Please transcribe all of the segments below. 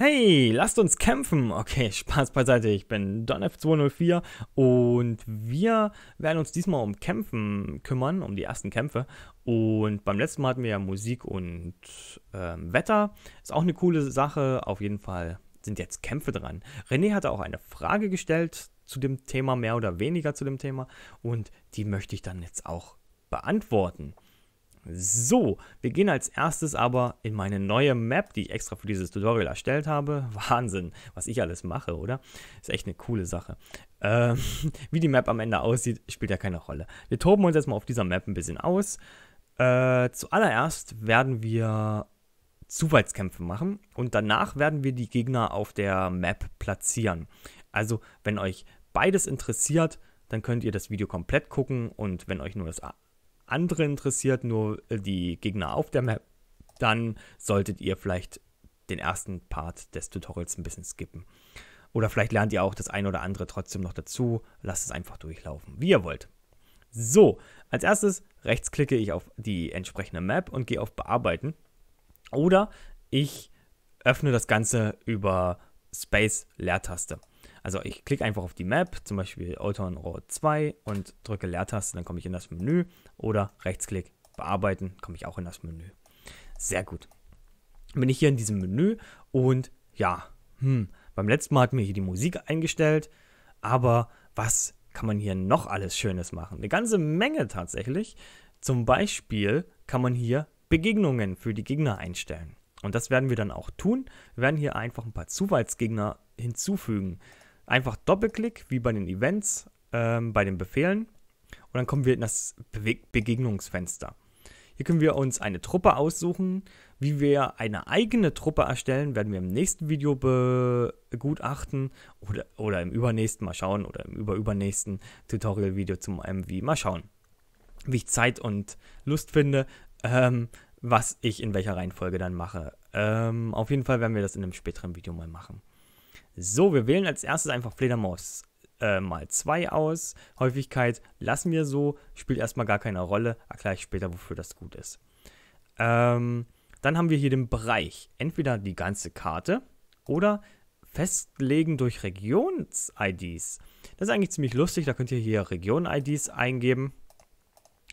Hey, lasst uns kämpfen! Okay, Spaß beiseite, ich bin DonF204 und wir werden uns diesmal um Kämpfen kümmern, um die ersten Kämpfe. Und beim letzten Mal hatten wir ja Musik und ähm, Wetter. Ist auch eine coole Sache, auf jeden Fall sind jetzt Kämpfe dran. René hatte auch eine Frage gestellt zu dem Thema, mehr oder weniger zu dem Thema. Und die möchte ich dann jetzt auch beantworten. So, wir gehen als erstes aber in meine neue Map, die ich extra für dieses Tutorial erstellt habe. Wahnsinn, was ich alles mache, oder? Ist echt eine coole Sache. Ähm, wie die Map am Ende aussieht, spielt ja keine Rolle. Wir toben uns jetzt mal auf dieser Map ein bisschen aus. Äh, zuallererst werden wir Zufallskämpfe machen und danach werden wir die Gegner auf der Map platzieren. Also, wenn euch beides interessiert, dann könnt ihr das Video komplett gucken und wenn euch nur das andere interessiert, nur äh, die Gegner auf der Map, dann solltet ihr vielleicht den ersten Part des Tutorials ein bisschen skippen. Oder vielleicht lernt ihr auch das ein oder andere trotzdem noch dazu. Lasst es einfach durchlaufen, wie ihr wollt. So, als erstes rechts klicke ich auf die entsprechende Map und gehe auf Bearbeiten. Oder ich öffne das Ganze über Space Leertaste. Also ich klicke einfach auf die Map, zum Beispiel Auton Road 2 und drücke Leertaste, dann komme ich in das Menü oder Rechtsklick bearbeiten, komme ich auch in das Menü. Sehr gut. Bin ich hier in diesem Menü und ja, hm, beim letzten Mal hat mir hier die Musik eingestellt, aber was kann man hier noch alles Schönes machen? Eine ganze Menge tatsächlich. Zum Beispiel kann man hier Begegnungen für die Gegner einstellen. Und das werden wir dann auch tun. Wir werden hier einfach ein paar Zufallsgegner hinzufügen. Einfach Doppelklick, wie bei den Events, ähm, bei den Befehlen. Und dann kommen wir in das Be Begegnungsfenster. Hier können wir uns eine Truppe aussuchen. Wie wir eine eigene Truppe erstellen, werden wir im nächsten Video begutachten oder, oder im übernächsten mal schauen oder im überübernächsten Tutorial-Video zum MV mal schauen. Wie ich Zeit und Lust finde, ähm, was ich in welcher Reihenfolge dann mache. Ähm, auf jeden Fall werden wir das in einem späteren Video mal machen. So, wir wählen als erstes einfach Fledermaus äh, mal 2 aus. Häufigkeit lassen wir so, spielt erstmal gar keine Rolle, erkläre ich später, wofür das gut ist. Ähm, dann haben wir hier den Bereich, entweder die ganze Karte oder festlegen durch Regions-IDs. Das ist eigentlich ziemlich lustig, da könnt ihr hier Region-IDs eingeben,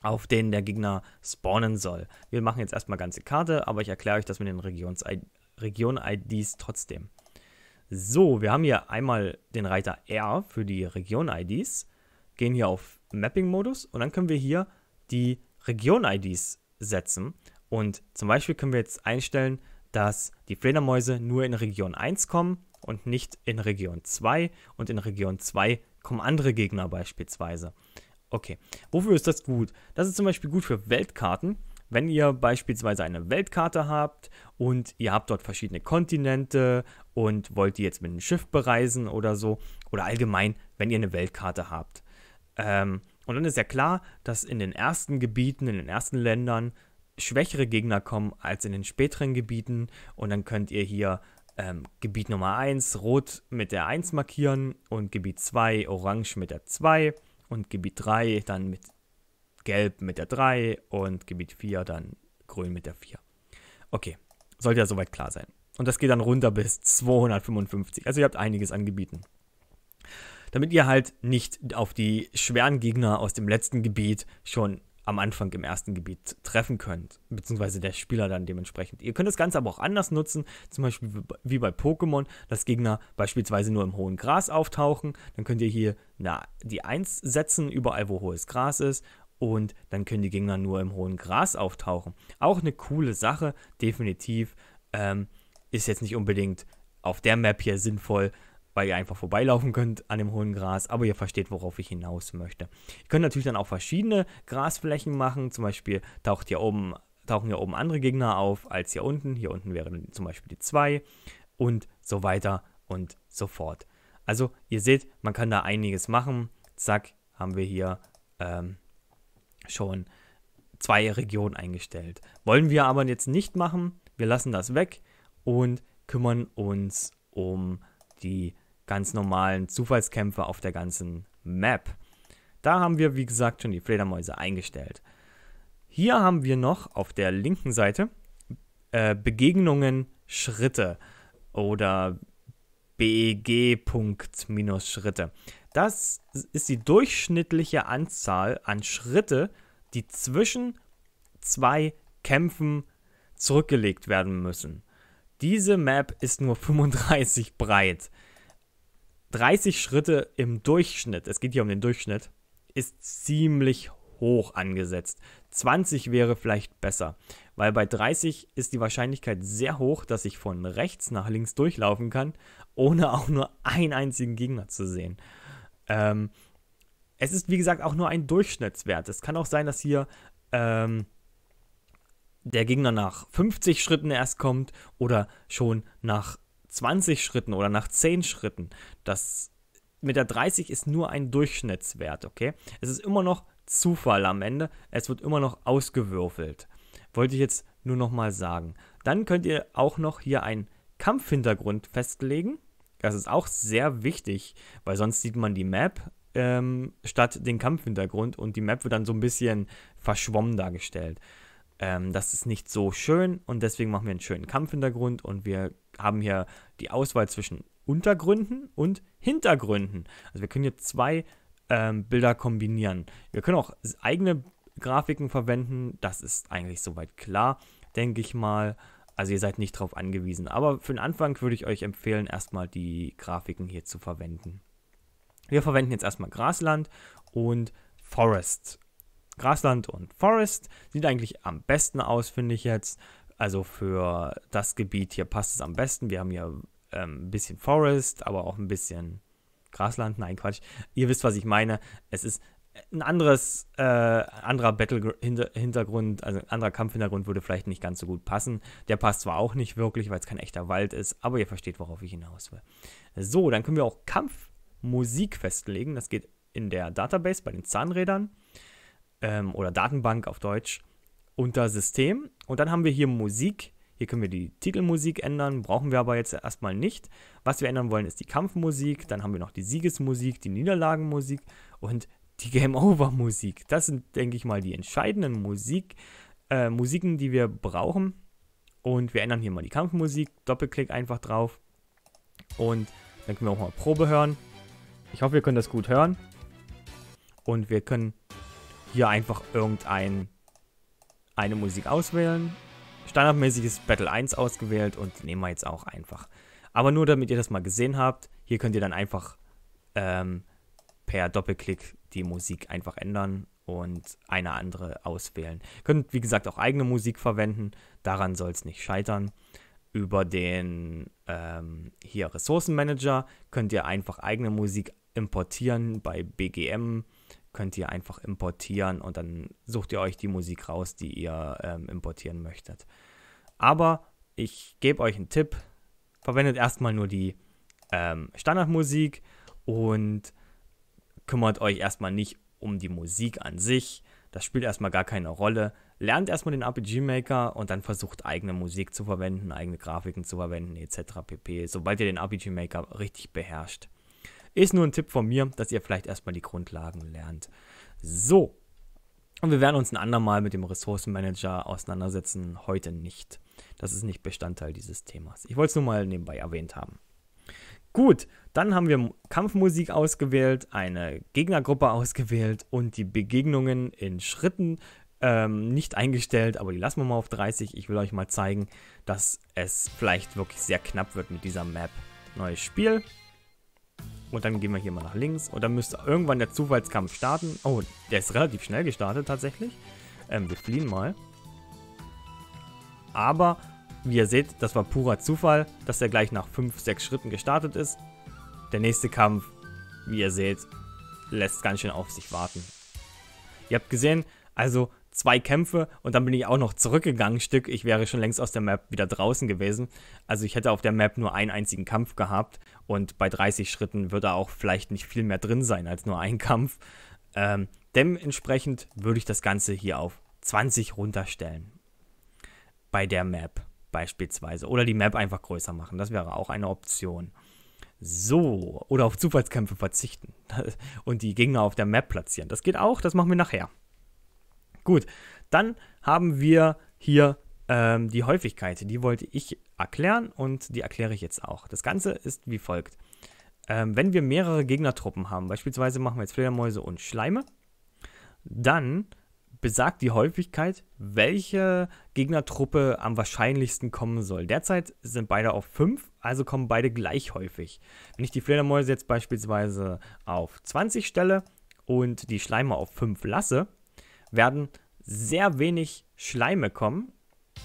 auf denen der Gegner spawnen soll. Wir machen jetzt erstmal ganze Karte, aber ich erkläre euch das mit den region ids trotzdem. So, wir haben hier einmal den Reiter R für die Region-IDs, gehen hier auf Mapping-Modus und dann können wir hier die Region-IDs setzen. Und zum Beispiel können wir jetzt einstellen, dass die Fledermäuse nur in Region 1 kommen und nicht in Region 2. Und in Region 2 kommen andere Gegner beispielsweise. Okay, wofür ist das gut? Das ist zum Beispiel gut für Weltkarten. Wenn ihr beispielsweise eine Weltkarte habt und ihr habt dort verschiedene Kontinente und wollt die jetzt mit einem Schiff bereisen oder so, oder allgemein, wenn ihr eine Weltkarte habt. Ähm, und dann ist ja klar, dass in den ersten Gebieten, in den ersten Ländern schwächere Gegner kommen als in den späteren Gebieten. Und dann könnt ihr hier ähm, Gebiet Nummer 1 rot mit der 1 markieren und Gebiet 2 orange mit der 2 und Gebiet 3 dann mit Gelb mit der 3 und Gebiet 4 dann Grün mit der 4. Okay, sollte ja soweit klar sein. Und das geht dann runter bis 255. Also ihr habt einiges an Gebieten. Damit ihr halt nicht auf die schweren Gegner aus dem letzten Gebiet schon am Anfang im ersten Gebiet treffen könnt, beziehungsweise der Spieler dann dementsprechend. Ihr könnt das Ganze aber auch anders nutzen, zum Beispiel wie bei Pokémon, dass Gegner beispielsweise nur im hohen Gras auftauchen, dann könnt ihr hier na, die 1 setzen, überall wo hohes Gras ist und dann können die Gegner nur im hohen Gras auftauchen. Auch eine coole Sache, definitiv. Ähm, ist jetzt nicht unbedingt auf der Map hier sinnvoll, weil ihr einfach vorbeilaufen könnt an dem hohen Gras, aber ihr versteht, worauf ich hinaus möchte. Ihr könnt natürlich dann auch verschiedene Grasflächen machen, zum Beispiel taucht hier oben, tauchen hier oben andere Gegner auf als hier unten. Hier unten wären zum Beispiel die zwei und so weiter und so fort. Also ihr seht, man kann da einiges machen. Zack, haben wir hier ähm, schon zwei Regionen eingestellt. Wollen wir aber jetzt nicht machen. Wir lassen das weg und kümmern uns um die ganz normalen Zufallskämpfe auf der ganzen Map. Da haben wir, wie gesagt, schon die Fledermäuse eingestellt. Hier haben wir noch auf der linken Seite äh, Begegnungen, Schritte oder bg e schritte das ist die durchschnittliche Anzahl an Schritte, die zwischen zwei Kämpfen zurückgelegt werden müssen. Diese Map ist nur 35 breit. 30 Schritte im Durchschnitt, es geht hier um den Durchschnitt, ist ziemlich hoch angesetzt. 20 wäre vielleicht besser, weil bei 30 ist die Wahrscheinlichkeit sehr hoch, dass ich von rechts nach links durchlaufen kann, ohne auch nur einen einzigen Gegner zu sehen. Ähm, es ist, wie gesagt, auch nur ein Durchschnittswert. Es kann auch sein, dass hier ähm, der Gegner nach 50 Schritten erst kommt oder schon nach 20 Schritten oder nach 10 Schritten. Das mit der 30 ist nur ein Durchschnittswert, okay? Es ist immer noch Zufall am Ende. Es wird immer noch ausgewürfelt. Wollte ich jetzt nur nochmal sagen. Dann könnt ihr auch noch hier einen Kampfhintergrund festlegen. Das ist auch sehr wichtig, weil sonst sieht man die Map ähm, statt den Kampfhintergrund und die Map wird dann so ein bisschen verschwommen dargestellt. Ähm, das ist nicht so schön und deswegen machen wir einen schönen Kampfhintergrund und wir haben hier die Auswahl zwischen Untergründen und Hintergründen. Also wir können hier zwei ähm, Bilder kombinieren. Wir können auch eigene Grafiken verwenden, das ist eigentlich soweit klar, denke ich mal. Also ihr seid nicht darauf angewiesen. Aber für den Anfang würde ich euch empfehlen, erstmal die Grafiken hier zu verwenden. Wir verwenden jetzt erstmal Grasland und Forest. Grasland und Forest sieht eigentlich am besten aus, finde ich jetzt. Also für das Gebiet hier passt es am besten. Wir haben hier ähm, ein bisschen Forest, aber auch ein bisschen Grasland. Nein, Quatsch. Ihr wisst, was ich meine. Es ist ein anderes, äh, anderer Battle-Hintergrund, also ein anderer Kampfhintergrund würde vielleicht nicht ganz so gut passen. Der passt zwar auch nicht wirklich, weil es kein echter Wald ist, aber ihr versteht, worauf ich hinaus will. So, dann können wir auch Kampfmusik festlegen. Das geht in der Database bei den Zahnrädern ähm, oder Datenbank auf Deutsch unter System. Und dann haben wir hier Musik. Hier können wir die Titelmusik ändern, brauchen wir aber jetzt erstmal nicht. Was wir ändern wollen, ist die Kampfmusik, dann haben wir noch die Siegesmusik, die Niederlagenmusik und die Game Over Musik. Das sind, denke ich mal, die entscheidenden Musik, äh, Musiken, die wir brauchen. Und wir ändern hier mal die Kampfmusik. Doppelklick einfach drauf. Und dann können wir auch mal Probe hören. Ich hoffe, wir können das gut hören. Und wir können hier einfach irgendeine eine Musik auswählen. Standardmäßig ist Battle 1 ausgewählt und nehmen wir jetzt auch einfach. Aber nur damit ihr das mal gesehen habt, hier könnt ihr dann einfach ähm, per Doppelklick die Musik einfach ändern und eine andere auswählen. Könnt, wie gesagt, auch eigene Musik verwenden. Daran soll es nicht scheitern. Über den ähm, hier Ressourcenmanager könnt ihr einfach eigene Musik importieren. Bei BGM könnt ihr einfach importieren und dann sucht ihr euch die Musik raus, die ihr ähm, importieren möchtet. Aber ich gebe euch einen Tipp. Verwendet erstmal nur die ähm, Standardmusik und kümmert euch erstmal nicht um die Musik an sich. Das spielt erstmal gar keine Rolle. Lernt erstmal den RPG Maker und dann versucht eigene Musik zu verwenden, eigene Grafiken zu verwenden, etc. pp. Sobald ihr den RPG Maker richtig beherrscht. Ist nur ein Tipp von mir, dass ihr vielleicht erstmal die Grundlagen lernt. So. Und wir werden uns ein andermal mit dem Ressourcenmanager auseinandersetzen. Heute nicht. Das ist nicht Bestandteil dieses Themas. Ich wollte es nur mal nebenbei erwähnt haben. Gut, dann haben wir Kampfmusik ausgewählt, eine Gegnergruppe ausgewählt und die Begegnungen in Schritten ähm, nicht eingestellt, aber die lassen wir mal auf 30. Ich will euch mal zeigen, dass es vielleicht wirklich sehr knapp wird mit dieser Map. Neues Spiel. Und dann gehen wir hier mal nach links und dann müsste irgendwann der Zufallskampf starten. Oh, der ist relativ schnell gestartet tatsächlich. Ähm, wir fliehen mal. Aber wie ihr seht, das war purer Zufall, dass er gleich nach 5, 6 Schritten gestartet ist. Der nächste Kampf, wie ihr seht, lässt ganz schön auf sich warten. Ihr habt gesehen, also zwei Kämpfe und dann bin ich auch noch zurückgegangen ein Stück. Ich wäre schon längst aus der Map wieder draußen gewesen. Also ich hätte auf der Map nur einen einzigen Kampf gehabt und bei 30 Schritten würde auch vielleicht nicht viel mehr drin sein als nur ein Kampf. Ähm, dementsprechend würde ich das Ganze hier auf 20 runterstellen. Bei der Map beispielsweise. Oder die Map einfach größer machen. Das wäre auch eine Option. So, oder auf Zufallskämpfe verzichten und die Gegner auf der Map platzieren. Das geht auch, das machen wir nachher. Gut, dann haben wir hier ähm, die Häufigkeit. Die wollte ich erklären und die erkläre ich jetzt auch. Das Ganze ist wie folgt. Ähm, wenn wir mehrere Gegnertruppen haben, beispielsweise machen wir jetzt Fledermäuse und Schleime, dann besagt die Häufigkeit, welche Gegnertruppe am wahrscheinlichsten kommen soll. Derzeit sind beide auf 5, also kommen beide gleich häufig. Wenn ich die Fledermäuse jetzt beispielsweise auf 20 stelle und die Schleime auf 5 lasse, werden sehr wenig Schleime kommen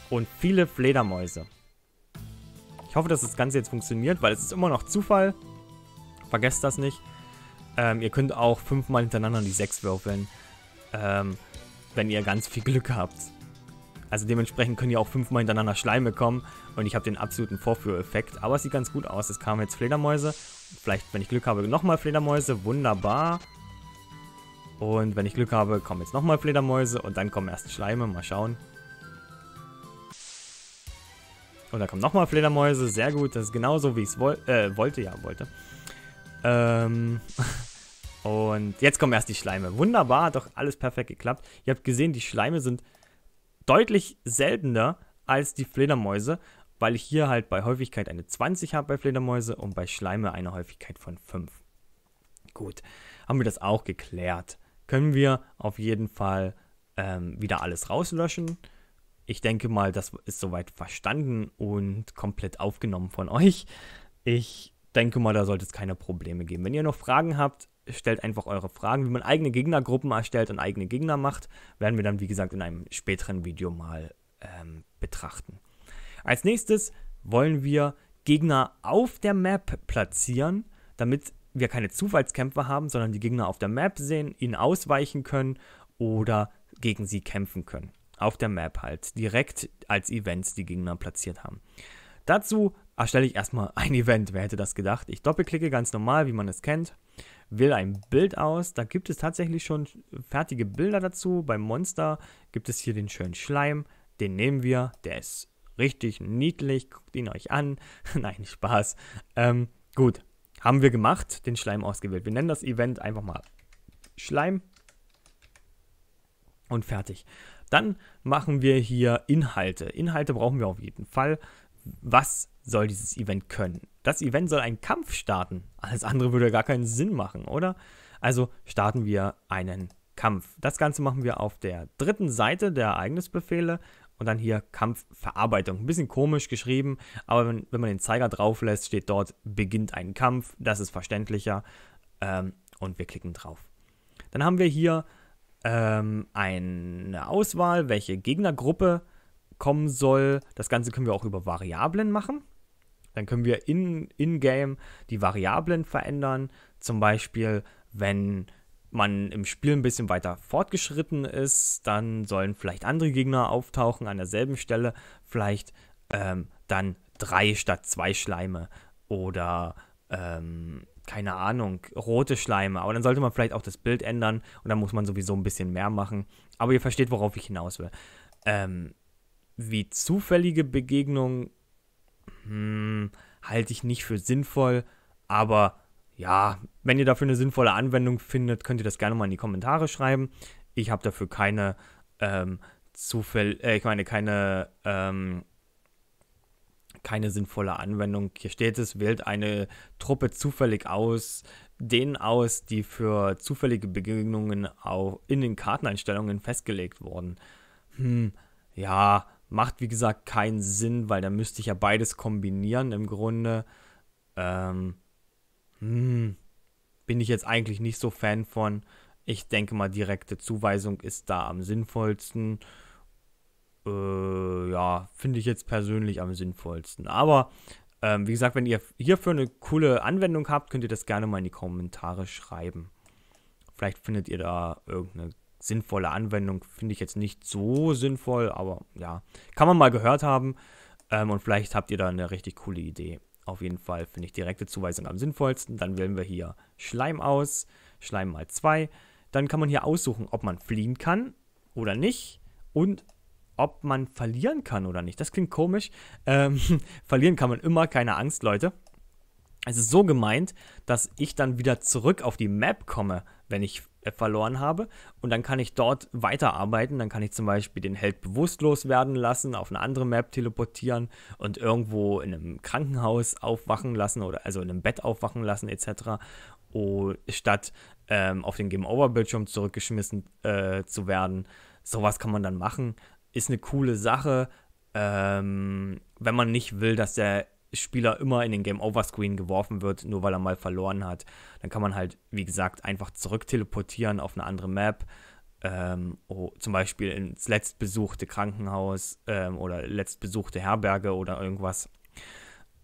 und viele Fledermäuse. Ich hoffe, dass das Ganze jetzt funktioniert, weil es ist immer noch Zufall. Vergesst das nicht. Ähm, ihr könnt auch fünfmal hintereinander die 6 würfeln. Ähm, wenn ihr ganz viel Glück habt. Also dementsprechend können ja auch fünfmal hintereinander Schleime kommen und ich habe den absoluten Vorführeffekt. Aber es sieht ganz gut aus. Es kamen jetzt Fledermäuse. Vielleicht, wenn ich Glück habe, nochmal Fledermäuse. Wunderbar. Und wenn ich Glück habe, kommen jetzt nochmal Fledermäuse und dann kommen erst Schleime. Mal schauen. Und dann kommen nochmal Fledermäuse. Sehr gut. Das ist genauso, wie ich es woll äh, wollte. Ja, wollte. Ähm... Und jetzt kommen erst die Schleime. Wunderbar, hat doch alles perfekt geklappt. Ihr habt gesehen, die Schleime sind deutlich seltener als die Fledermäuse, weil ich hier halt bei Häufigkeit eine 20 habe bei Fledermäuse und bei Schleime eine Häufigkeit von 5. Gut, haben wir das auch geklärt. Können wir auf jeden Fall ähm, wieder alles rauslöschen. Ich denke mal, das ist soweit verstanden und komplett aufgenommen von euch. Ich denke mal, da sollte es keine Probleme geben. Wenn ihr noch Fragen habt, stellt einfach eure Fragen, wie man eigene Gegnergruppen erstellt und eigene Gegner macht, werden wir dann, wie gesagt, in einem späteren Video mal ähm, betrachten. Als nächstes wollen wir Gegner auf der Map platzieren, damit wir keine Zufallskämpfer haben, sondern die Gegner auf der Map sehen, ihnen ausweichen können oder gegen sie kämpfen können. Auf der Map halt, direkt als Events die Gegner platziert haben. Dazu erstelle ich erstmal ein Event, wer hätte das gedacht. Ich doppelklicke ganz normal, wie man es kennt, Wähle ein Bild aus. Da gibt es tatsächlich schon fertige Bilder dazu. Beim Monster gibt es hier den schönen Schleim. Den nehmen wir. Der ist richtig niedlich. Guckt ihn euch an. Nein, Spaß. Ähm, gut, haben wir gemacht, den Schleim ausgewählt. Wir nennen das Event einfach mal Schleim. Und fertig. Dann machen wir hier Inhalte. Inhalte brauchen wir auf jeden Fall. Was soll dieses Event können. Das Event soll einen Kampf starten. Alles andere würde gar keinen Sinn machen, oder? Also starten wir einen Kampf. Das Ganze machen wir auf der dritten Seite der Ereignisbefehle und dann hier Kampfverarbeitung. Ein bisschen komisch geschrieben, aber wenn, wenn man den Zeiger drauf lässt, steht dort beginnt ein Kampf. Das ist verständlicher ähm, und wir klicken drauf. Dann haben wir hier ähm, eine Auswahl, welche Gegnergruppe kommen soll. Das Ganze können wir auch über Variablen machen. Dann können wir in-game in die Variablen verändern. Zum Beispiel, wenn man im Spiel ein bisschen weiter fortgeschritten ist, dann sollen vielleicht andere Gegner auftauchen an derselben Stelle. Vielleicht ähm, dann drei statt zwei Schleime oder ähm, keine Ahnung, rote Schleime. Aber dann sollte man vielleicht auch das Bild ändern und dann muss man sowieso ein bisschen mehr machen. Aber ihr versteht, worauf ich hinaus will. Ähm, wie zufällige Begegnungen hm, halte ich nicht für sinnvoll, aber ja, wenn ihr dafür eine sinnvolle Anwendung findet, könnt ihr das gerne mal in die Kommentare schreiben. Ich habe dafür keine ähm, Zufäll, äh, ich meine keine ähm, keine sinnvolle Anwendung. Hier steht es, wählt eine Truppe zufällig aus, denen aus, die für zufällige Begegnungen auch in den Karteneinstellungen festgelegt wurden. Hm, ja, Macht, wie gesagt, keinen Sinn, weil dann müsste ich ja beides kombinieren im Grunde. Ähm, hm, bin ich jetzt eigentlich nicht so Fan von. Ich denke mal, direkte Zuweisung ist da am sinnvollsten. Äh, ja, finde ich jetzt persönlich am sinnvollsten. Aber ähm, wie gesagt, wenn ihr hierfür eine coole Anwendung habt, könnt ihr das gerne mal in die Kommentare schreiben. Vielleicht findet ihr da irgendeine sinnvolle Anwendung finde ich jetzt nicht so sinnvoll, aber ja, kann man mal gehört haben ähm, und vielleicht habt ihr da eine richtig coole Idee. Auf jeden Fall finde ich direkte Zuweisung am sinnvollsten. Dann wählen wir hier Schleim aus, Schleim mal 2. Dann kann man hier aussuchen, ob man fliehen kann oder nicht und ob man verlieren kann oder nicht. Das klingt komisch. Ähm, verlieren kann man immer, keine Angst, Leute. Es ist so gemeint, dass ich dann wieder zurück auf die Map komme, wenn ich verloren habe. Und dann kann ich dort weiterarbeiten. Dann kann ich zum Beispiel den Held bewusstlos werden lassen, auf eine andere Map teleportieren und irgendwo in einem Krankenhaus aufwachen lassen oder also in einem Bett aufwachen lassen etc. Und statt ähm, auf den Game-Over-Bildschirm zurückgeschmissen äh, zu werden. Sowas kann man dann machen. Ist eine coole Sache. Ähm, wenn man nicht will, dass der Spieler immer in den Game-Over-Screen geworfen wird, nur weil er mal verloren hat. Dann kann man halt, wie gesagt, einfach zurück teleportieren auf eine andere Map. Ähm, oh, zum Beispiel ins letztbesuchte Krankenhaus ähm, oder letztbesuchte Herberge oder irgendwas.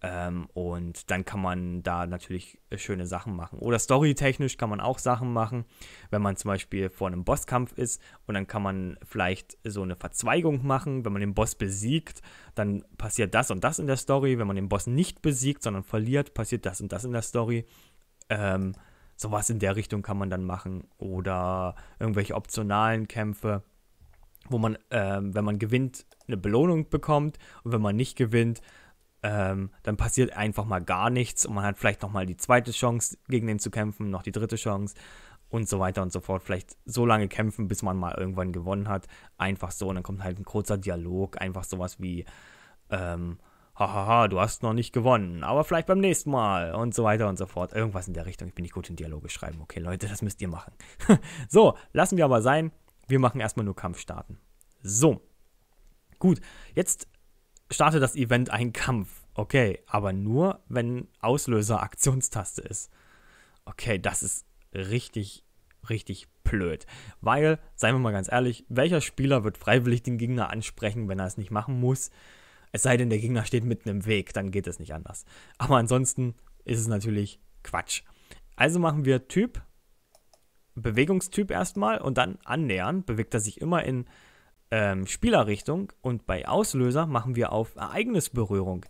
Ähm, und dann kann man da natürlich schöne Sachen machen. Oder storytechnisch kann man auch Sachen machen, wenn man zum Beispiel vor einem Bosskampf ist und dann kann man vielleicht so eine Verzweigung machen. Wenn man den Boss besiegt, dann passiert das und das in der Story. Wenn man den Boss nicht besiegt, sondern verliert, passiert das und das in der Story. Ähm, sowas in der Richtung kann man dann machen. Oder irgendwelche optionalen Kämpfe, wo man, äh, wenn man gewinnt, eine Belohnung bekommt und wenn man nicht gewinnt, ähm, dann passiert einfach mal gar nichts und man hat vielleicht nochmal die zweite Chance, gegen den zu kämpfen, noch die dritte Chance und so weiter und so fort. Vielleicht so lange kämpfen, bis man mal irgendwann gewonnen hat. Einfach so. Und dann kommt halt ein kurzer Dialog, einfach sowas wie, ähm, hahaha, du hast noch nicht gewonnen, aber vielleicht beim nächsten Mal und so weiter und so fort. Irgendwas in der Richtung. Ich bin nicht gut in Dialoge schreiben. Okay, Leute, das müsst ihr machen. so, lassen wir aber sein. Wir machen erstmal nur Kampf starten. So. Gut, jetzt starte das Event einen Kampf. Okay, aber nur, wenn Auslöser Aktionstaste ist. Okay, das ist richtig, richtig blöd. Weil, seien wir mal ganz ehrlich, welcher Spieler wird freiwillig den Gegner ansprechen, wenn er es nicht machen muss? Es sei denn, der Gegner steht mitten im Weg, dann geht es nicht anders. Aber ansonsten ist es natürlich Quatsch. Also machen wir Typ, Bewegungstyp erstmal und dann annähern. Bewegt er sich immer in ähm, Spielerrichtung und bei Auslöser machen wir auf Ereignisberührung.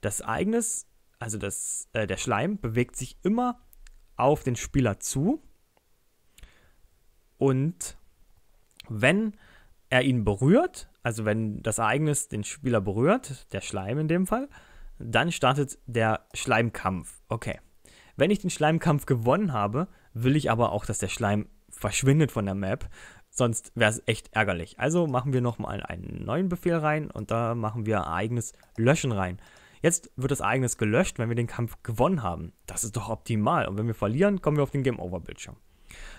Das Ereignis, also das, äh, der Schleim, bewegt sich immer auf den Spieler zu und wenn er ihn berührt, also wenn das Ereignis den Spieler berührt, der Schleim in dem Fall, dann startet der Schleimkampf. Okay. Wenn ich den Schleimkampf gewonnen habe, will ich aber auch, dass der Schleim verschwindet von der Map. Sonst wäre es echt ärgerlich. Also machen wir nochmal einen neuen Befehl rein und da machen wir Ereignis löschen rein. Jetzt wird das Ereignis gelöscht, wenn wir den Kampf gewonnen haben. Das ist doch optimal. Und wenn wir verlieren, kommen wir auf den Game Over Bildschirm.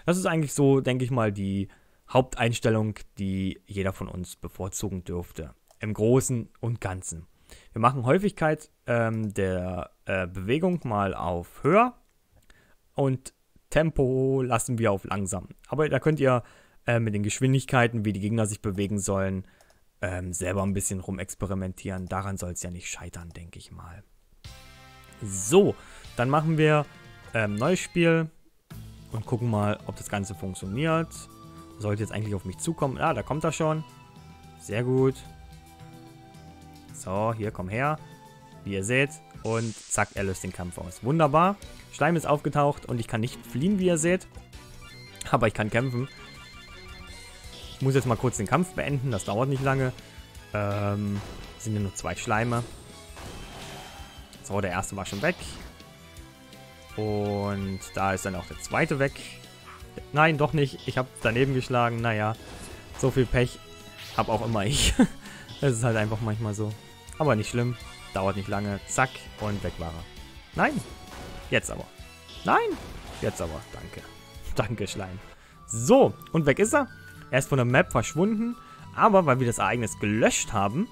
Das ist eigentlich so, denke ich mal, die Haupteinstellung, die jeder von uns bevorzugen dürfte. Im Großen und Ganzen. Wir machen Häufigkeit ähm, der äh, Bewegung mal auf höher und Tempo lassen wir auf langsam. Aber da könnt ihr äh, mit den Geschwindigkeiten, wie die Gegner sich bewegen sollen, ähm, selber ein bisschen rumexperimentieren. Daran soll es ja nicht scheitern, denke ich mal. So, dann machen wir ähm, neues Spiel und gucken mal, ob das Ganze funktioniert. Sollte jetzt eigentlich auf mich zukommen. Ah, da kommt er schon. Sehr gut. So, hier, komm her. Wie ihr seht. Und zack, er löst den Kampf aus. Wunderbar. Schleim ist aufgetaucht und ich kann nicht fliehen, wie ihr seht. Aber ich kann kämpfen. Ich muss jetzt mal kurz den Kampf beenden, das dauert nicht lange. Ähm, sind ja nur zwei Schleime. So, der erste war schon weg. Und da ist dann auch der zweite weg. Nein, doch nicht. Ich habe daneben geschlagen. Naja, so viel Pech hab auch immer ich. das ist halt einfach manchmal so. Aber nicht schlimm. Dauert nicht lange. Zack. Und weg war er. Nein. Jetzt aber. Nein. Jetzt aber. Danke. Danke, Schleim. So. Und weg ist er. Er ist von der Map verschwunden, aber weil wir das Ereignis gelöscht haben,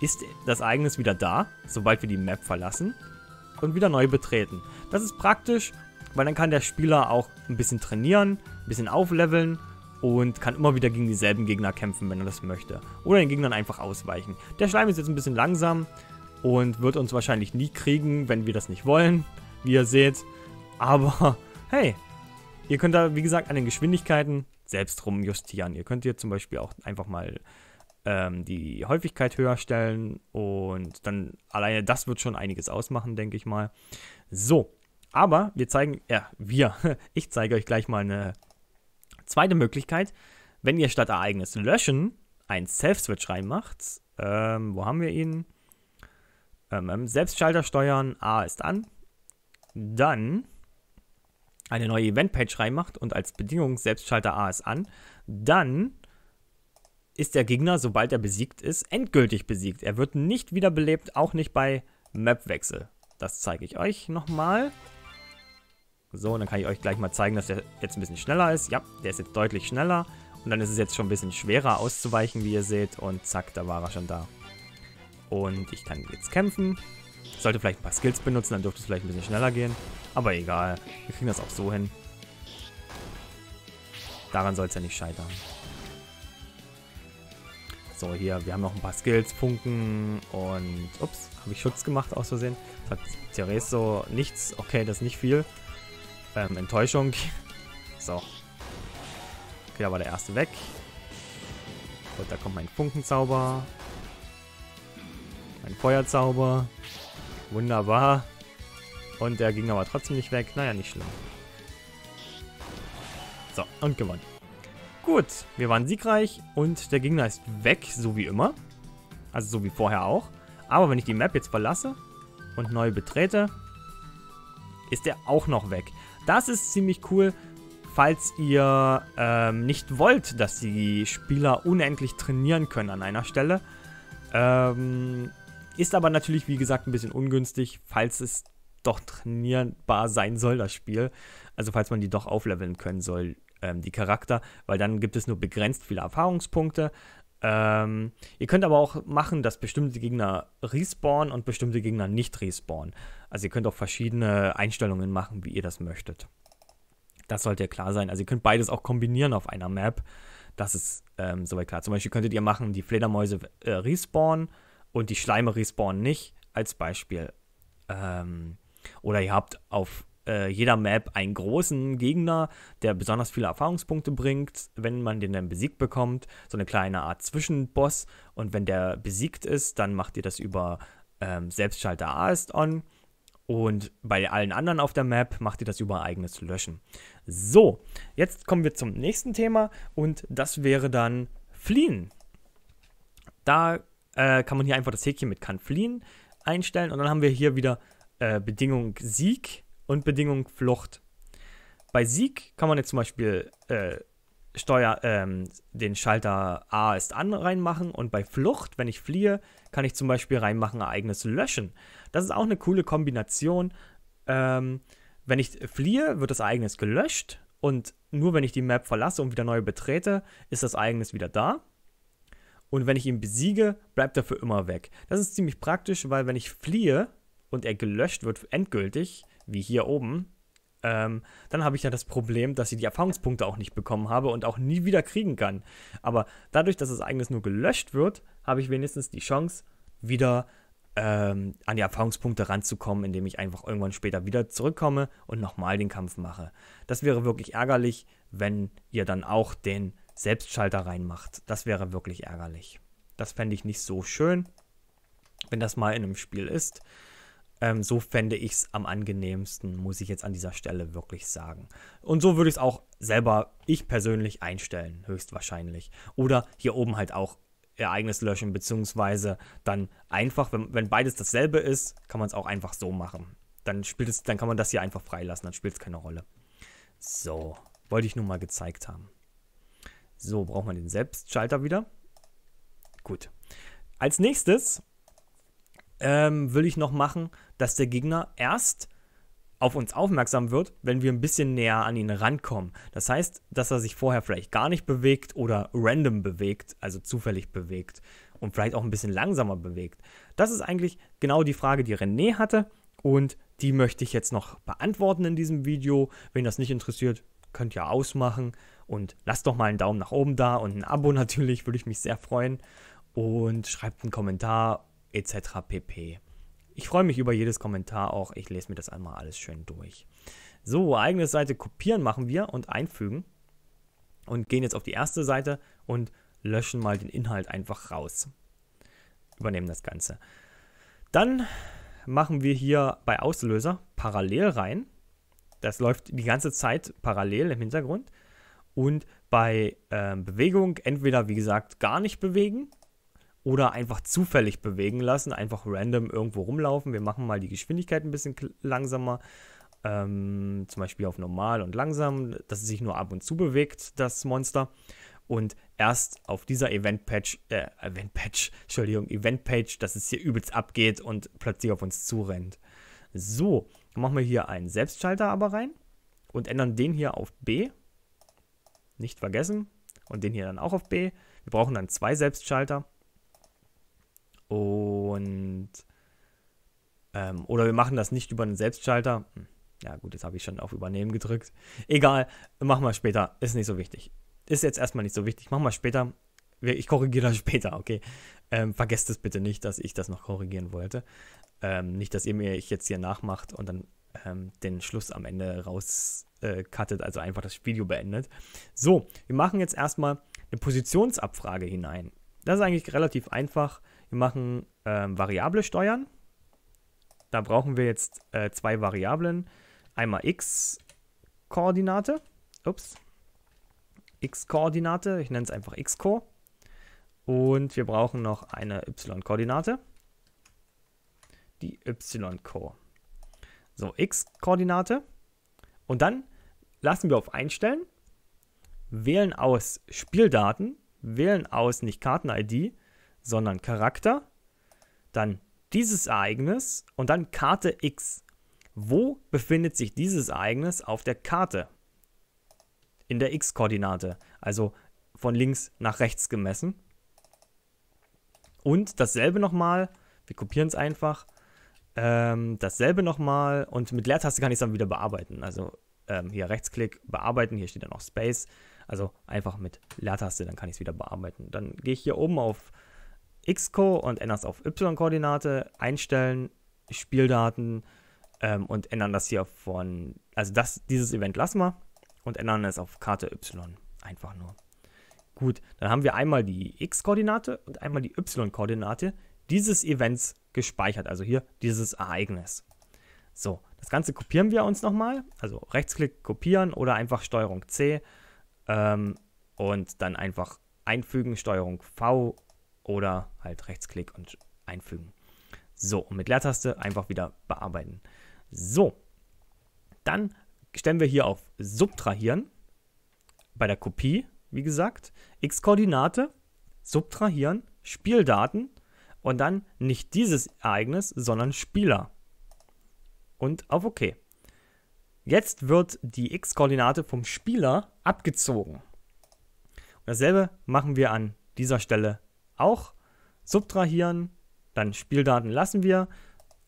ist das Ereignis wieder da, sobald wir die Map verlassen und wieder neu betreten. Das ist praktisch, weil dann kann der Spieler auch ein bisschen trainieren, ein bisschen aufleveln und kann immer wieder gegen dieselben Gegner kämpfen, wenn er das möchte. Oder den Gegnern einfach ausweichen. Der Schleim ist jetzt ein bisschen langsam und wird uns wahrscheinlich nie kriegen, wenn wir das nicht wollen, wie ihr seht. Aber hey, ihr könnt da, wie gesagt, an den Geschwindigkeiten selbst rumjustieren. Ihr könnt hier zum Beispiel auch einfach mal ähm, die Häufigkeit höher stellen und dann alleine das wird schon einiges ausmachen, denke ich mal. So, aber wir zeigen, ja, wir, ich zeige euch gleich mal eine zweite Möglichkeit. Wenn ihr statt Ereignis löschen ein Self-Switch reinmacht, ähm, wo haben wir ihn? Ähm, ähm Selbstschalter steuern, A ist an. Dann eine neue Eventpage reinmacht und als Bedingung Selbstschalter A ist an, dann ist der Gegner, sobald er besiegt ist, endgültig besiegt. Er wird nicht wiederbelebt, auch nicht bei Mapwechsel. Das zeige ich euch nochmal. So, und dann kann ich euch gleich mal zeigen, dass der jetzt ein bisschen schneller ist. Ja, der ist jetzt deutlich schneller. Und dann ist es jetzt schon ein bisschen schwerer auszuweichen, wie ihr seht. Und zack, da war er schon da. Und ich kann jetzt kämpfen. Ich sollte vielleicht ein paar Skills benutzen, dann dürfte es vielleicht ein bisschen schneller gehen. Aber egal, wir kriegen das auch so hin. Daran soll es ja nicht scheitern. So, hier, wir haben noch ein paar Skills, Funken und... Ups, habe ich Schutz gemacht aus Versehen. Das hat Therese so nichts. Okay, das ist nicht viel. Ähm, Enttäuschung. So. Okay, da war der erste weg. Und da kommt mein Funkenzauber. Mein Feuerzauber. Wunderbar. Und der ging aber trotzdem nicht weg. Naja, nicht schlimm. So, und gewonnen. Gut, wir waren siegreich und der Gegner ist weg, so wie immer. Also so wie vorher auch. Aber wenn ich die Map jetzt verlasse und neu betrete, ist er auch noch weg. Das ist ziemlich cool, falls ihr ähm, nicht wollt, dass die Spieler unendlich trainieren können an einer Stelle. Ähm, ist aber natürlich, wie gesagt, ein bisschen ungünstig, falls es doch trainierbar sein soll, das Spiel. Also falls man die doch aufleveln können soll, ähm, die Charakter, weil dann gibt es nur begrenzt viele Erfahrungspunkte. Ähm, ihr könnt aber auch machen, dass bestimmte Gegner respawnen und bestimmte Gegner nicht respawnen. Also ihr könnt auch verschiedene Einstellungen machen, wie ihr das möchtet. Das sollte ja klar sein. Also ihr könnt beides auch kombinieren auf einer Map. Das ist ähm, soweit klar. Zum Beispiel könntet ihr machen, die Fledermäuse äh, respawnen und die Schleime respawnen nicht, als Beispiel. Ähm, oder ihr habt auf äh, jeder Map einen großen Gegner, der besonders viele Erfahrungspunkte bringt, wenn man den dann besiegt bekommt. So eine kleine Art Zwischenboss. Und wenn der besiegt ist, dann macht ihr das über ähm, Selbstschalter A ist on. Und bei allen anderen auf der Map macht ihr das über eigenes Löschen. So, jetzt kommen wir zum nächsten Thema und das wäre dann Fliehen. Da äh, kann man hier einfach das Häkchen mit kann fliehen einstellen. Und dann haben wir hier wieder äh, Bedingung Sieg und Bedingung Flucht. Bei Sieg kann man jetzt zum Beispiel äh, Steuer, ähm, den Schalter A ist an reinmachen und bei Flucht, wenn ich fliehe, kann ich zum Beispiel reinmachen Ereignis löschen. Das ist auch eine coole Kombination. Ähm, wenn ich fliehe, wird das Ereignis gelöscht und nur wenn ich die Map verlasse und wieder neu betrete, ist das Ereignis wieder da. Und wenn ich ihn besiege, bleibt er für immer weg. Das ist ziemlich praktisch, weil wenn ich fliehe und er gelöscht wird endgültig, wie hier oben, ähm, dann habe ich ja das Problem, dass ich die Erfahrungspunkte auch nicht bekommen habe und auch nie wieder kriegen kann. Aber dadurch, dass das Ereignis nur gelöscht wird, habe ich wenigstens die Chance, wieder ähm, an die Erfahrungspunkte ranzukommen, indem ich einfach irgendwann später wieder zurückkomme und nochmal den Kampf mache. Das wäre wirklich ärgerlich, wenn ihr dann auch den Selbstschalter reinmacht. Das wäre wirklich ärgerlich. Das fände ich nicht so schön, wenn das mal in einem Spiel ist. Ähm, so fände ich es am angenehmsten, muss ich jetzt an dieser Stelle wirklich sagen. Und so würde ich es auch selber, ich persönlich, einstellen, höchstwahrscheinlich. Oder hier oben halt auch Ereignis löschen, beziehungsweise dann einfach, wenn, wenn beides dasselbe ist, kann man es auch einfach so machen. Dann, spielt es, dann kann man das hier einfach freilassen, dann spielt es keine Rolle. So, wollte ich nun mal gezeigt haben. So, braucht man den Selbstschalter wieder. Gut. Als nächstes ähm, will ich noch machen, dass der Gegner erst auf uns aufmerksam wird, wenn wir ein bisschen näher an ihn rankommen. Das heißt, dass er sich vorher vielleicht gar nicht bewegt oder random bewegt, also zufällig bewegt und vielleicht auch ein bisschen langsamer bewegt. Das ist eigentlich genau die Frage, die René hatte und die möchte ich jetzt noch beantworten in diesem Video. Wen das nicht interessiert, könnt ihr ausmachen. Und lasst doch mal einen Daumen nach oben da und ein Abo natürlich, würde ich mich sehr freuen. Und schreibt einen Kommentar etc. pp. Ich freue mich über jedes Kommentar auch. Ich lese mir das einmal alles schön durch. So, eigene Seite kopieren machen wir und einfügen. Und gehen jetzt auf die erste Seite und löschen mal den Inhalt einfach raus. Übernehmen das Ganze. Dann machen wir hier bei Auslöser parallel rein. Das läuft die ganze Zeit parallel im Hintergrund. Und bei äh, Bewegung entweder, wie gesagt, gar nicht bewegen oder einfach zufällig bewegen lassen, einfach random irgendwo rumlaufen. Wir machen mal die Geschwindigkeit ein bisschen langsamer. Ähm, zum Beispiel auf normal und langsam, dass es sich nur ab und zu bewegt, das Monster. Und erst auf dieser Event-Patch, äh, Event-Patch, Entschuldigung, Event-Page, dass es hier übelst abgeht und plötzlich auf uns zurennt. So, dann machen wir hier einen Selbstschalter aber rein und ändern den hier auf B. Nicht vergessen. Und den hier dann auch auf B. Wir brauchen dann zwei Selbstschalter. Und ähm, oder wir machen das nicht über einen Selbstschalter. Hm, ja gut, jetzt habe ich schon auf Übernehmen gedrückt. Egal, machen wir später. Ist nicht so wichtig. Ist jetzt erstmal nicht so wichtig. Machen wir später. Ich korrigiere das später, okay? Ähm, vergesst es bitte nicht, dass ich das noch korrigieren wollte. Ähm, nicht, dass ihr mir ich jetzt hier nachmacht und dann ähm, den Schluss am Ende rauscuttet, äh, also einfach das Video beendet. So, wir machen jetzt erstmal eine Positionsabfrage hinein. Das ist eigentlich relativ einfach. Wir machen ähm, Variable steuern. Da brauchen wir jetzt äh, zwei Variablen. Einmal x-Koordinate. Ups. x-Koordinate. Ich nenne es einfach x-Core. Und wir brauchen noch eine y-Koordinate. Die y-Core. So, x-Koordinate. Und dann lassen wir auf Einstellen, wählen aus Spieldaten, wählen aus nicht Karten-ID, sondern Charakter, dann dieses Ereignis und dann Karte X. Wo befindet sich dieses Ereignis auf der Karte? In der X-Koordinate, also von links nach rechts gemessen. Und dasselbe nochmal, wir kopieren es einfach, ähm, dasselbe nochmal und mit Leertaste kann ich es dann wieder bearbeiten. Also ähm, hier Rechtsklick, bearbeiten, hier steht dann auch Space. Also einfach mit Leertaste, dann kann ich es wieder bearbeiten. Dann gehe ich hier oben auf X-Co und ändere es auf Y-Koordinate, einstellen, Spieldaten ähm, und ändern das hier von, also das, dieses Event lassen wir und ändern es auf Karte Y. Einfach nur. Gut, dann haben wir einmal die X-Koordinate und einmal die Y-Koordinate dieses Events gespeichert. Also hier dieses Ereignis. So, das Ganze kopieren wir uns nochmal. Also Rechtsklick kopieren oder einfach Steuerung C ähm, und dann einfach einfügen, Steuerung V oder halt Rechtsklick und einfügen. So, und mit Leertaste einfach wieder bearbeiten. So, dann stellen wir hier auf Subtrahieren bei der Kopie, wie gesagt, X-Koordinate, Subtrahieren, Spieldaten, und dann nicht dieses Ereignis, sondern Spieler. Und auf OK. Jetzt wird die x-Koordinate vom Spieler abgezogen. Und dasselbe machen wir an dieser Stelle auch. Subtrahieren, dann Spieldaten lassen wir.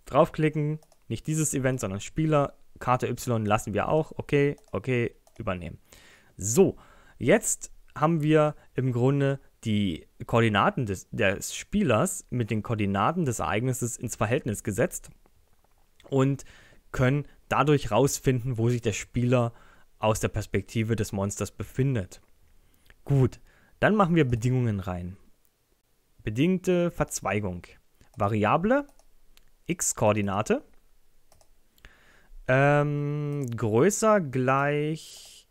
Draufklicken, nicht dieses Event, sondern Spieler. Karte Y lassen wir auch. Okay, okay, übernehmen. So, jetzt haben wir im Grunde die Koordinaten des, des Spielers mit den Koordinaten des Ereignisses ins Verhältnis gesetzt und können dadurch rausfinden, wo sich der Spieler aus der Perspektive des Monsters befindet. Gut, dann machen wir Bedingungen rein. Bedingte Verzweigung. Variable, x-Koordinate, ähm, größer gleich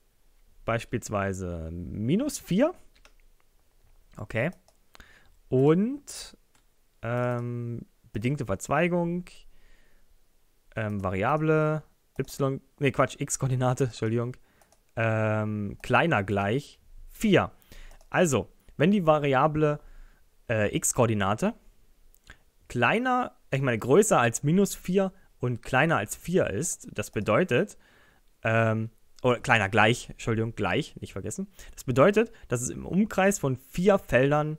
beispielsweise minus 4 Okay. Und ähm, bedingte Verzweigung, ähm, Variable, y, nee, Quatsch, x-Koordinate, Entschuldigung, ähm, kleiner gleich 4. Also, wenn die Variable äh, x-Koordinate kleiner, ich meine größer als minus 4 und kleiner als 4 ist, das bedeutet, ähm, oder kleiner gleich, Entschuldigung, gleich, nicht vergessen. Das bedeutet, dass es im Umkreis von vier Feldern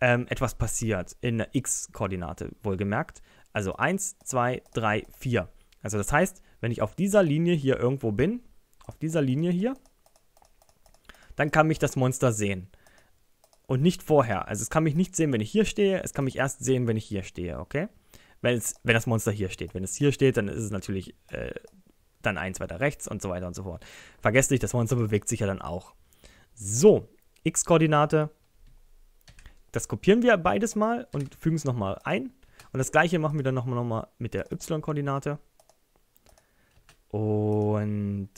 ähm, etwas passiert, in der x-Koordinate wohlgemerkt. Also 1, 2, 3, 4. Also das heißt, wenn ich auf dieser Linie hier irgendwo bin, auf dieser Linie hier, dann kann mich das Monster sehen. Und nicht vorher. Also es kann mich nicht sehen, wenn ich hier stehe, es kann mich erst sehen, wenn ich hier stehe, okay? Wenn, es, wenn das Monster hier steht. Wenn es hier steht, dann ist es natürlich äh, dann eins weiter rechts und so weiter und so fort. Vergesst nicht, das Monster bewegt sich ja dann auch. So, x-Koordinate. Das kopieren wir beides mal und fügen es nochmal ein. Und das gleiche machen wir dann nochmal noch mal mit der y-Koordinate. Und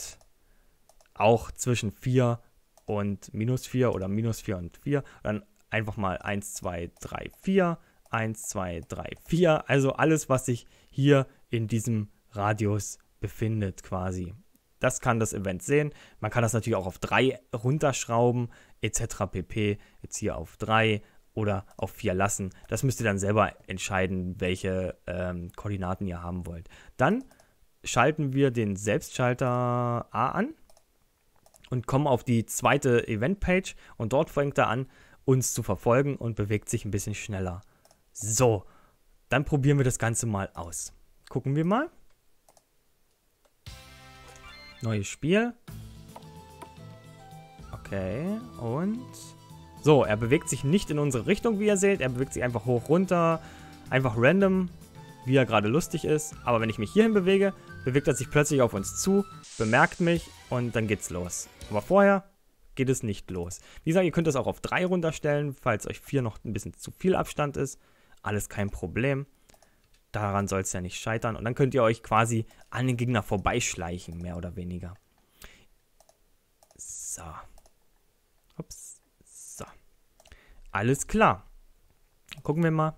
auch zwischen 4 und minus 4 oder minus 4 und 4. Dann einfach mal 1, 2, 3, 4. 1, 2, 3, 4. Also alles, was sich hier in diesem Radius befindet quasi. Das kann das Event sehen. Man kann das natürlich auch auf 3 runterschrauben, etc. pp. Jetzt hier auf 3 oder auf 4 lassen. Das müsst ihr dann selber entscheiden, welche ähm, Koordinaten ihr haben wollt. Dann schalten wir den Selbstschalter A an und kommen auf die zweite Event-Page und dort fängt er an, uns zu verfolgen und bewegt sich ein bisschen schneller. So, dann probieren wir das Ganze mal aus. Gucken wir mal. Neues Spiel. Okay, und... So, er bewegt sich nicht in unsere Richtung, wie ihr seht. Er bewegt sich einfach hoch, runter, einfach random, wie er gerade lustig ist. Aber wenn ich mich hierhin bewege, bewegt er sich plötzlich auf uns zu, bemerkt mich und dann geht's los. Aber vorher geht es nicht los. Wie gesagt, ihr könnt das auch auf 3 runterstellen, falls euch 4 noch ein bisschen zu viel Abstand ist. Alles kein Problem. Daran soll es ja nicht scheitern. Und dann könnt ihr euch quasi an den Gegner vorbeischleichen, mehr oder weniger. So. Ups. So. Alles klar. Gucken wir mal.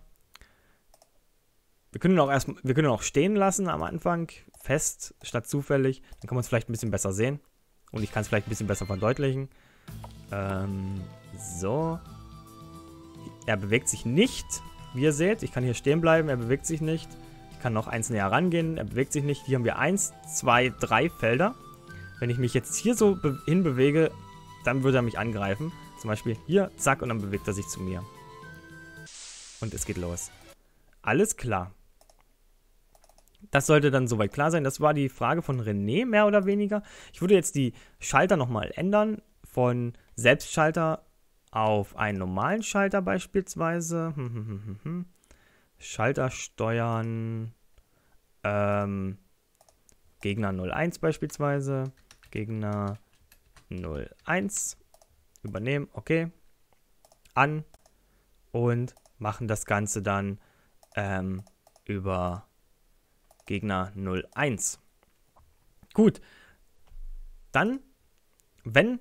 Wir können auch erst, wir können auch stehen lassen am Anfang, fest statt zufällig. Dann kann man es vielleicht ein bisschen besser sehen. Und ich kann es vielleicht ein bisschen besser verdeutlichen. Ähm, so. Er bewegt sich nicht. Wie ihr seht, ich kann hier stehen bleiben, er bewegt sich nicht. Ich kann noch eins näher rangehen, er bewegt sich nicht. Hier haben wir eins, zwei, drei Felder. Wenn ich mich jetzt hier so hinbewege, dann würde er mich angreifen. Zum Beispiel hier, zack, und dann bewegt er sich zu mir. Und es geht los. Alles klar. Das sollte dann soweit klar sein. Das war die Frage von René, mehr oder weniger. Ich würde jetzt die Schalter nochmal ändern. Von Selbstschalter auf einen normalen Schalter beispielsweise. Hm, hm, hm, Schalter steuern. Ähm, Gegner 01 beispielsweise. Gegner 01. Übernehmen, okay. An. Und machen das Ganze dann ähm, über Gegner 01. Gut. Dann, wenn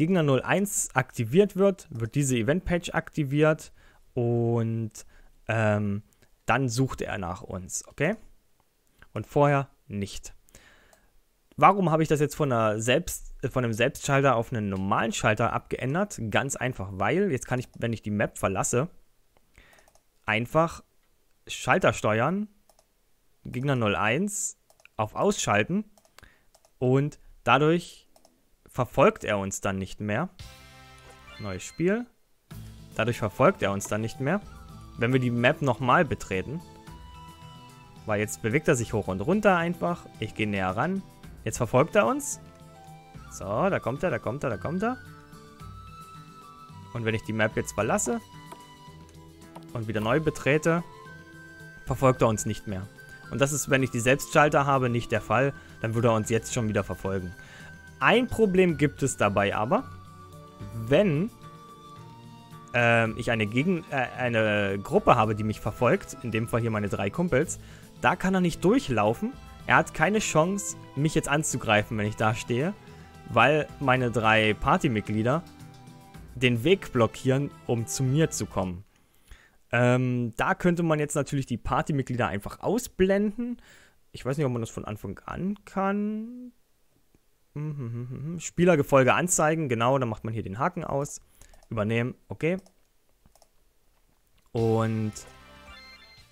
Gegner 01 aktiviert wird, wird diese Event-Page aktiviert und ähm, dann sucht er nach uns, okay? Und vorher nicht. Warum habe ich das jetzt von, einer Selbst, von einem Selbstschalter auf einen normalen Schalter abgeändert? Ganz einfach, weil jetzt kann ich, wenn ich die Map verlasse, einfach Schalter steuern, Gegner 01 auf Ausschalten und dadurch verfolgt er uns dann nicht mehr. Neues Spiel. Dadurch verfolgt er uns dann nicht mehr. Wenn wir die Map nochmal betreten. Weil jetzt bewegt er sich hoch und runter einfach. Ich gehe näher ran. Jetzt verfolgt er uns. So, da kommt er, da kommt er, da kommt er. Und wenn ich die Map jetzt verlasse und wieder neu betrete, verfolgt er uns nicht mehr. Und das ist, wenn ich die Selbstschalter habe, nicht der Fall. Dann würde er uns jetzt schon wieder verfolgen. Ein Problem gibt es dabei aber, wenn ähm, ich eine, Gegen äh, eine Gruppe habe, die mich verfolgt, in dem Fall hier meine drei Kumpels, da kann er nicht durchlaufen. Er hat keine Chance, mich jetzt anzugreifen, wenn ich da stehe, weil meine drei Partymitglieder den Weg blockieren, um zu mir zu kommen. Ähm, da könnte man jetzt natürlich die Partymitglieder einfach ausblenden. Ich weiß nicht, ob man das von Anfang an kann. Mhm, mhm, mhm, Spielergefolge anzeigen, genau, dann macht man hier den Haken aus. Übernehmen, okay. Und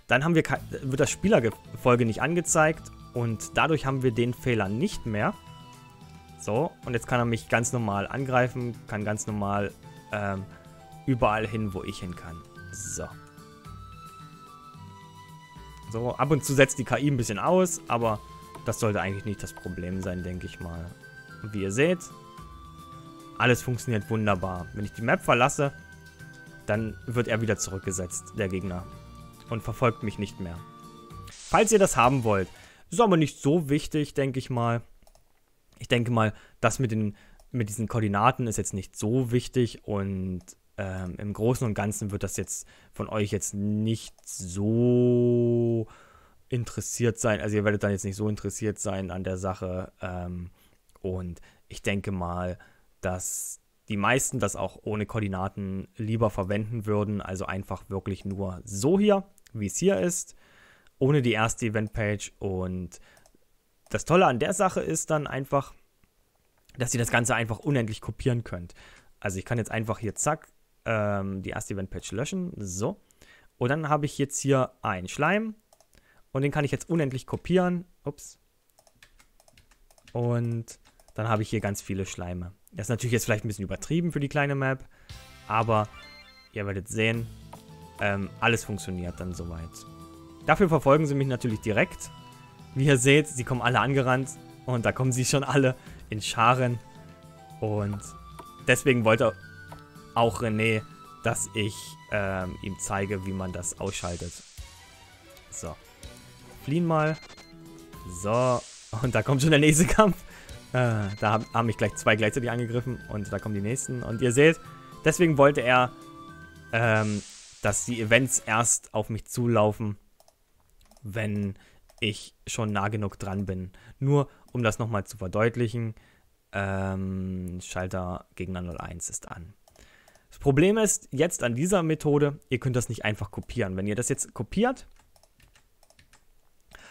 dann haben wir, wird das Spielergefolge nicht angezeigt und dadurch haben wir den Fehler nicht mehr. So, und jetzt kann er mich ganz normal angreifen, kann ganz normal ähm, überall hin, wo ich hin kann. So. So, ab und zu setzt die KI ein bisschen aus, aber das sollte eigentlich nicht das Problem sein, denke ich mal. Und wie ihr seht, alles funktioniert wunderbar. Wenn ich die Map verlasse, dann wird er wieder zurückgesetzt, der Gegner. Und verfolgt mich nicht mehr. Falls ihr das haben wollt. Ist aber nicht so wichtig, denke ich mal. Ich denke mal, das mit, den, mit diesen Koordinaten ist jetzt nicht so wichtig. Und ähm, im Großen und Ganzen wird das jetzt von euch jetzt nicht so interessiert sein. Also ihr werdet dann jetzt nicht so interessiert sein an der Sache. Ähm, und ich denke mal, dass die meisten das auch ohne Koordinaten lieber verwenden würden. Also einfach wirklich nur so hier, wie es hier ist, ohne die erste Eventpage. Und das Tolle an der Sache ist dann einfach, dass ihr das Ganze einfach unendlich kopieren könnt. Also ich kann jetzt einfach hier zack ähm, die erste Eventpage löschen. So. Und dann habe ich jetzt hier einen Schleim. Und den kann ich jetzt unendlich kopieren. Ups. Und dann habe ich hier ganz viele Schleime. Das ist natürlich jetzt vielleicht ein bisschen übertrieben für die kleine Map, aber ihr werdet sehen, ähm, alles funktioniert dann soweit. Dafür verfolgen sie mich natürlich direkt. Wie ihr seht, sie kommen alle angerannt und da kommen sie schon alle in Scharen. Und deswegen wollte auch René, dass ich ähm, ihm zeige, wie man das ausschaltet. So. Fliehen mal. So. Und da kommt schon der nächste Kampf. Äh, da haben, haben mich gleich zwei gleichzeitig angegriffen und da kommen die nächsten. Und ihr seht, deswegen wollte er, ähm, dass die Events erst auf mich zulaufen, wenn ich schon nah genug dran bin. Nur um das nochmal zu verdeutlichen, ähm, Schalter Gegner 01 ist an. Das Problem ist jetzt an dieser Methode, ihr könnt das nicht einfach kopieren. Wenn ihr das jetzt kopiert,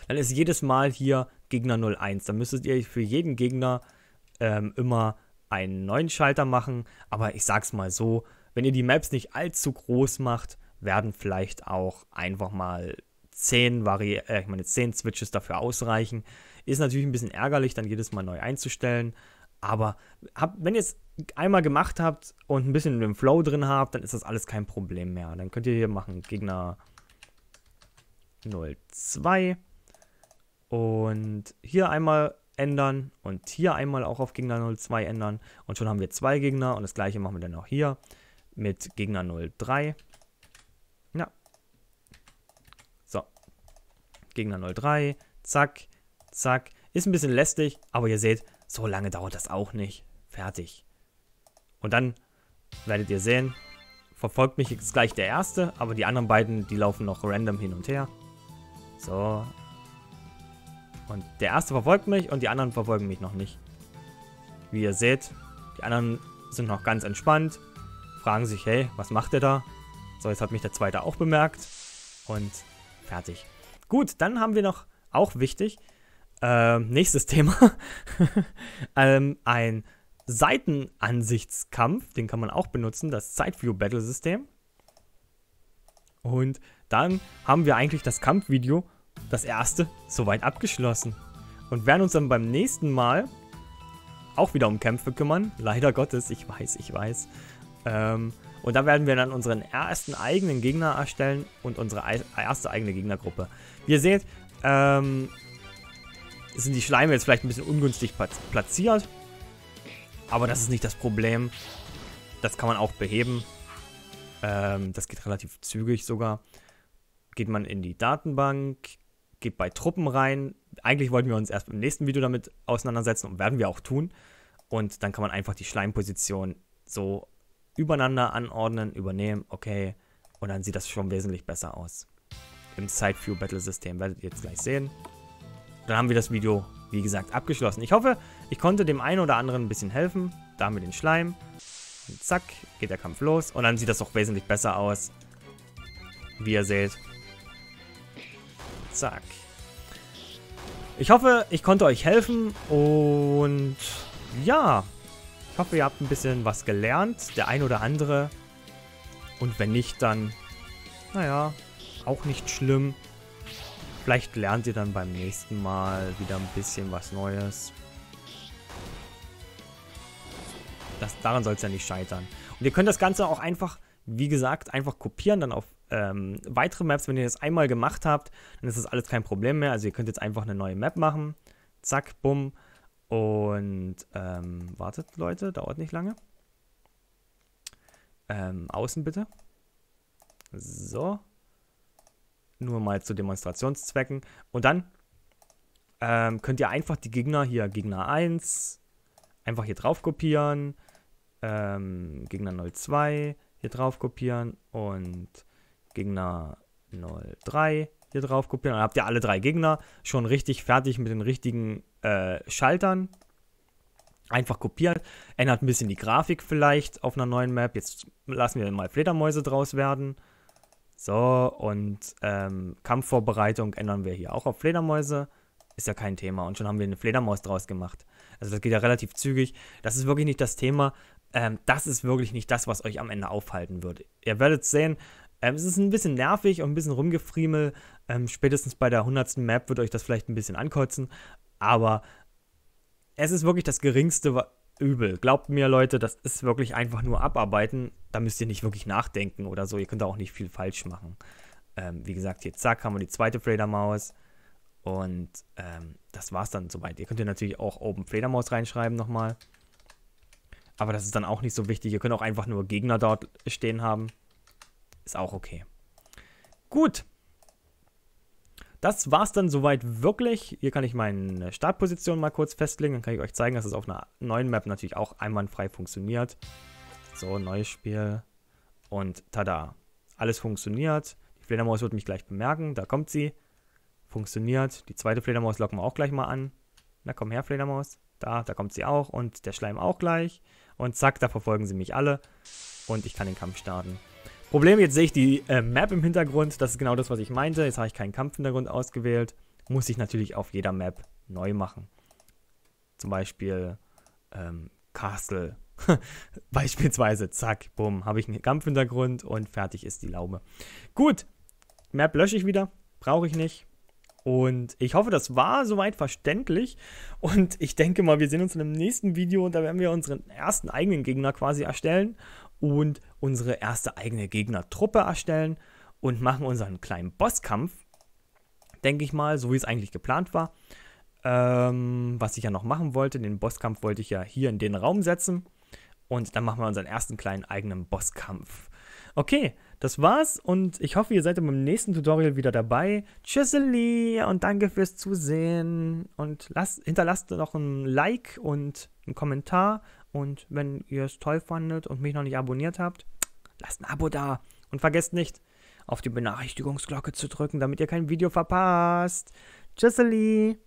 dann ist jedes Mal hier Gegner 01. Da müsstet ihr für jeden Gegner ähm, immer einen neuen Schalter machen. Aber ich sag's mal so, wenn ihr die Maps nicht allzu groß macht, werden vielleicht auch einfach mal 10, Vari äh, ich meine 10 Switches dafür ausreichen. Ist natürlich ein bisschen ärgerlich, dann jedes Mal neu einzustellen. Aber hab, wenn ihr es einmal gemacht habt und ein bisschen im Flow drin habt, dann ist das alles kein Problem mehr. Dann könnt ihr hier machen Gegner 02 und hier einmal ändern und hier einmal auch auf Gegner 02 ändern und schon haben wir zwei Gegner und das gleiche machen wir dann auch hier mit Gegner 03. Ja. So. Gegner 03, zack, zack. Ist ein bisschen lästig, aber ihr seht, so lange dauert das auch nicht. Fertig. Und dann werdet ihr sehen, verfolgt mich jetzt gleich der erste, aber die anderen beiden, die laufen noch random hin und her. So, und der erste verfolgt mich und die anderen verfolgen mich noch nicht. Wie ihr seht, die anderen sind noch ganz entspannt, fragen sich, hey, was macht der da? So, jetzt hat mich der zweite auch bemerkt und fertig. Gut, dann haben wir noch, auch wichtig, äh, nächstes Thema, ähm, ein Seitenansichtskampf, den kann man auch benutzen, das Sideview Battle System. Und dann haben wir eigentlich das Kampfvideo das erste soweit abgeschlossen. Und werden uns dann beim nächsten Mal auch wieder um Kämpfe kümmern. Leider Gottes, ich weiß, ich weiß. Ähm, und da werden wir dann unseren ersten eigenen Gegner erstellen und unsere erste eigene Gegnergruppe. Wie ihr seht, ähm, sind die Schleime jetzt vielleicht ein bisschen ungünstig platziert. Aber das ist nicht das Problem. Das kann man auch beheben. Ähm, das geht relativ zügig sogar. Geht man in die Datenbank, geht bei Truppen rein. Eigentlich wollten wir uns erst im nächsten Video damit auseinandersetzen und werden wir auch tun. Und dann kann man einfach die Schleimposition so übereinander anordnen, übernehmen, okay. Und dann sieht das schon wesentlich besser aus. Im Sideview battle system werdet ihr jetzt gleich sehen. Dann haben wir das Video, wie gesagt, abgeschlossen. Ich hoffe, ich konnte dem einen oder anderen ein bisschen helfen. Da haben wir den Schleim. Und zack, geht der Kampf los. Und dann sieht das auch wesentlich besser aus. Wie ihr seht, Zack. Ich hoffe, ich konnte euch helfen und ja, ich hoffe, ihr habt ein bisschen was gelernt, der ein oder andere. Und wenn nicht, dann, naja, auch nicht schlimm. Vielleicht lernt ihr dann beim nächsten Mal wieder ein bisschen was Neues. Das, daran soll es ja nicht scheitern. Und ihr könnt das Ganze auch einfach, wie gesagt, einfach kopieren, dann auf ähm, weitere Maps, wenn ihr das einmal gemacht habt, dann ist das alles kein Problem mehr. Also ihr könnt jetzt einfach eine neue Map machen. Zack, bumm. Und ähm, wartet, Leute, dauert nicht lange. Ähm, außen bitte. So. Nur mal zu Demonstrationszwecken. Und dann ähm, könnt ihr einfach die Gegner hier, Gegner 1, einfach hier drauf kopieren. Ähm, Gegner 02 hier drauf kopieren und Gegner 03 hier drauf kopieren. Dann habt ihr alle drei Gegner schon richtig fertig mit den richtigen äh, Schaltern. Einfach kopiert. Ändert ein bisschen die Grafik vielleicht auf einer neuen Map. Jetzt lassen wir mal Fledermäuse draus werden. So, und ähm, Kampfvorbereitung ändern wir hier auch auf Fledermäuse. Ist ja kein Thema. Und schon haben wir eine Fledermaus draus gemacht. Also das geht ja relativ zügig. Das ist wirklich nicht das Thema. Ähm, das ist wirklich nicht das, was euch am Ende aufhalten wird. Ihr werdet sehen, ähm, es ist ein bisschen nervig und ein bisschen rumgefriemel. Ähm, spätestens bei der 100. Map wird euch das vielleicht ein bisschen ankotzen. Aber es ist wirklich das geringste Übel. Glaubt mir, Leute, das ist wirklich einfach nur abarbeiten. Da müsst ihr nicht wirklich nachdenken oder so. Ihr könnt da auch nicht viel falsch machen. Ähm, wie gesagt, hier zack, haben wir die zweite Fledermaus. Und ähm, das war's dann soweit. Ihr könnt hier natürlich auch oben Fledermaus reinschreiben nochmal. Aber das ist dann auch nicht so wichtig. Ihr könnt auch einfach nur Gegner dort stehen haben. Ist auch okay. Gut. Das war's dann soweit wirklich. Hier kann ich meine Startposition mal kurz festlegen. Dann kann ich euch zeigen, dass es auf einer neuen Map natürlich auch einwandfrei funktioniert. So, neues Spiel. Und tada. Alles funktioniert. Die Fledermaus wird mich gleich bemerken. Da kommt sie. Funktioniert. Die zweite Fledermaus locken wir auch gleich mal an. Na komm her, Fledermaus. Da, da kommt sie auch. Und der Schleim auch gleich. Und zack, da verfolgen sie mich alle. Und ich kann den Kampf starten. Problem, jetzt sehe ich die äh, Map im Hintergrund. Das ist genau das, was ich meinte. Jetzt habe ich keinen Kampfhintergrund ausgewählt. Muss ich natürlich auf jeder Map neu machen. Zum Beispiel ähm, Castle. Beispielsweise, zack, bumm, habe ich einen Kampfhintergrund und fertig ist die Laube. Gut, Map lösche ich wieder. Brauche ich nicht. Und ich hoffe, das war soweit verständlich. Und ich denke mal, wir sehen uns in dem nächsten Video und da werden wir unseren ersten eigenen Gegner quasi erstellen und unsere erste eigene Gegnertruppe erstellen und machen unseren kleinen Bosskampf, denke ich mal, so wie es eigentlich geplant war. Ähm, was ich ja noch machen wollte, den Bosskampf wollte ich ja hier in den Raum setzen. Und dann machen wir unseren ersten kleinen eigenen Bosskampf. Okay, das war's und ich hoffe, ihr seid beim nächsten Tutorial wieder dabei. Tschüsseli und danke fürs Zusehen und lasst, hinterlasst noch ein Like und einen Kommentar. Und wenn ihr es toll fandet und mich noch nicht abonniert habt, lasst ein Abo da. Und vergesst nicht, auf die Benachrichtigungsglocke zu drücken, damit ihr kein Video verpasst. Tschüsseli!